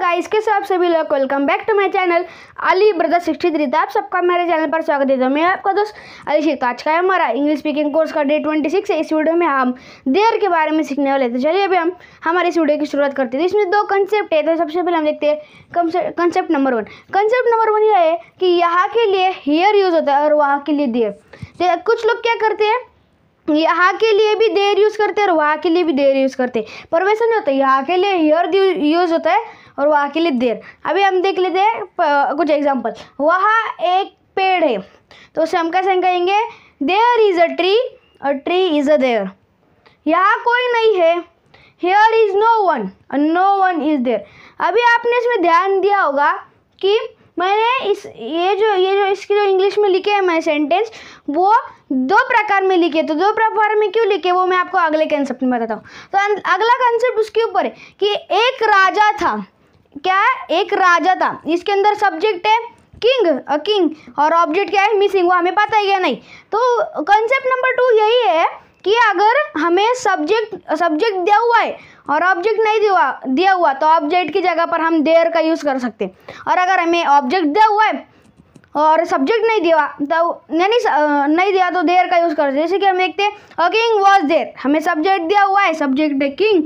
guys के आप सभी लोग welcome back to my channel Ali brother sixty three आप सबका मेरे चैनल पर स्वागत है हूँ मैं आपका दोस्त अली शेख आज का हमारा इंग्लिश स्पीकिंग कोर्स का डे ट्वेंटी सिक्स है इस वीडियो में हम देर के बारे में सीखने वाले तो चलिए अभी हम हमारे इस वीडियो की शुरुआत करते हैं तो इसमें दो कंसेप्ट है तो सबसे पहले हम देखते हैं concept number one concept number one यह है कि यहाँ के लिए हेयर यूज़ होता है और वहाँ के लिए देर तो कुछ लोग क्या करते हैं यहाँ के लिए भी देर यूज़ करते हैं और वहाँ के लिए भी देर यूज़ करते हैं पर वैसा नहीं होता यहाँ के लिए हेयर यूज़ होता है और वहाँ के लिए देर अभी हम देख लेते हैं कुछ एग्जाम्पल वहाँ एक पेड़ है तो उसे हम कैसे कहेंगे there is a tree a tree is a there यहाँ कोई नहीं है here is no one no one is there अभी आपने इसमें ध्यान दिया होगा कि मैंने इस ये जो ये जो इसके जो इंग्लिश में लिखे हैं मैं सेंटेंस वो दो प्रकार में लिखे तो दो प्रकार में क्यों लिखे वो मैं आपको अगले कंसेप्ट में बताता हूँ तो अगला कंसेप्ट उसके ऊपर है कि एक राजा था क्या है एक राजा था इसके अंदर सब्जेक्ट है किंग अ किंग और ऑब्जेक्ट क्या है मिसिंग वो हमें पता है क्या नहीं तो कंसेप्ट नंबर टू यही है कि अगर हमें सब्जेक्ट सब्जेक्ट दिया हुआ है और ऑब्जेक्ट नहीं दिया दिया हुआ तो ऑब्जेक्ट की जगह पर हम देयर का यूज़ कर सकते हैं और अगर हमें ऑब्जेक्ट दिया हुआ है और सब्जेक्ट नहीं दिया तो यानी नहीं दिया तो देर का यूज़ कर जैसे कि हम देखते हैं अ किंग वॉज देर हमें सब्जेक्ट दिया हुआ है सब्जेक्ट है किंग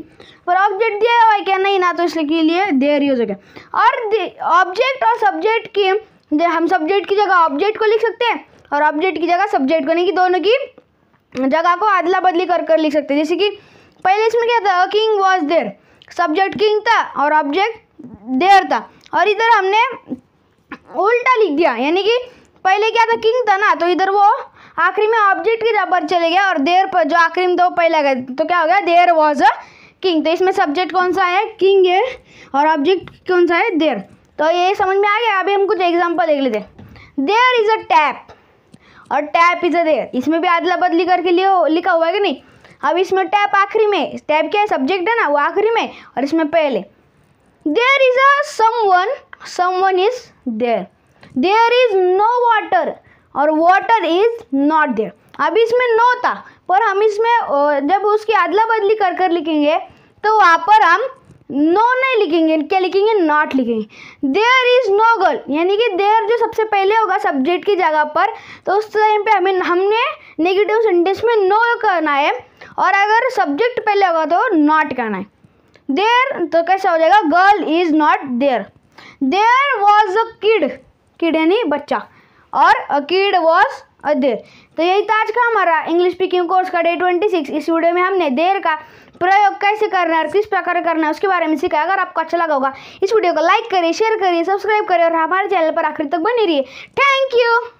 पर ऑब्जेक्ट दिया हुआ है क्या नहीं ना तो इसलिए के लिए देर यूज़ हो गया और ऑब्जेक्ट और सब्जेक्ट की हम सब्जेक्ट की जगह ऑब्जेक्ट को लिख सकते हैं और ऑब्जेक्ट की जगह सब्जेक्ट को नहीं कि दोनों की जगह को अदला बदली कर कर लिख सकते हैं जैसे कि पहले इसमें क्या था king was there subject king था और ऑब्जेक्ट देर था और इधर हमने उल्टा लिख दिया यानी कि पहले क्या था किंग था ना तो इधर वो आखिरी में ऑब्जेक्ट की जहाँ चले गया और देर पर जो आखिरी में दो पहला गए तो क्या हो गया देर वॉज अ किंग तो इसमें सब्जेक्ट कौन सा है किंग है और ऑब्जेक्ट कौन सा है देर तो ये समझ में आ गया अभी हम कुछ एग्जाम्पल देख लेते देर इज़ अ टैप और टैप इज़ अ देर इसमें भी आदला बदली करके लिए लिखा हुआ है कि नहीं अब इसमें टैप आखिरी में टैप क्या है सब्जेक्ट है ना वो आखिरी में और इसमें पहले there is a someone someone is there there is no water और water is not there अब इसमें नो था पर हम इसमें जब उसकी अदला बदली कर कर लिखेंगे तो वहाँ पर हम नो no नहीं लिखेंगे क्या लिखेंगे नॉट लिखेंगे देयर इज़ नो गर्ल यानी कि देयर जो सबसे पहले होगा सब्जेक्ट की जगह पर तो उस टाइम पे हमें हमने नेगेटिव सेंटेंस में नो no करना है और अगर सब्जेक्ट पहले होगा तो नॉट करना है देयर तो कैसा हो जाएगा girl is not there there was a kid kid यानी बच्चा और अ किड वॉज अ देर तो यही था आज का हमारा इंग्लिश स्पीकिंग कोर्स का डे ट्वेंटी सिक्स इस वीडियो में हमने देर का प्रयोग कैसे करना है और किस प्रकार करना है उसके बारे में सीखा अगर आपको अच्छा लगा होगा इस वीडियो को लाइक करें शेयर करें सब्सक्राइब करें और हमारे चैनल पर आखिर तक बनी रहिए थैंक यू